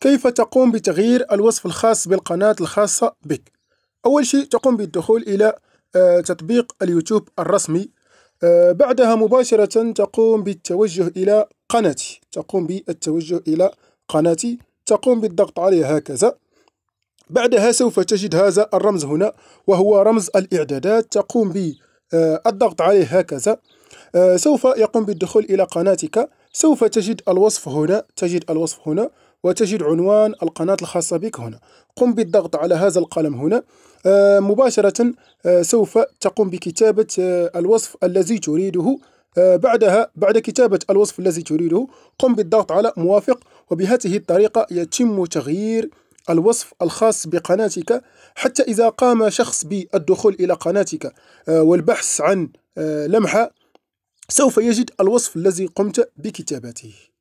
كيف تقوم بتغيير الوصف الخاص بالقناة الخاصة بك؟ أول شيء تقوم بالدخول إلى آه، تطبيق اليوتيوب الرسمي آه، بعدها مباشرة تقوم بالتوجه إلى قناتي تقوم بالتوجه إلى قناتي تقوم بالضغط عليها هكذا بعدها سوف تجد هذا الرمز هنا وهو رمز الإعدادات تقوم بالضغط آه، عليه هكذا سوف يقوم بالدخول إلى قناتك سوف تجد الوصف هنا تجد الوصف هنا وتجد عنوان القناة الخاصة بك هنا قم بالضغط على هذا القلم هنا آه، مباشرة آه، سوف تقوم بكتابة آه، الوصف الذي تريده بعدها بعد كتابة الوصف الذي تريده قم بالضغط على موافق وبهذه الطريقة يتم تغيير الوصف الخاص بقناتك حتى إذا قام شخص بالدخول إلى قناتك والبحث عن لمحة سوف يجد الوصف الذي قمت بكتابته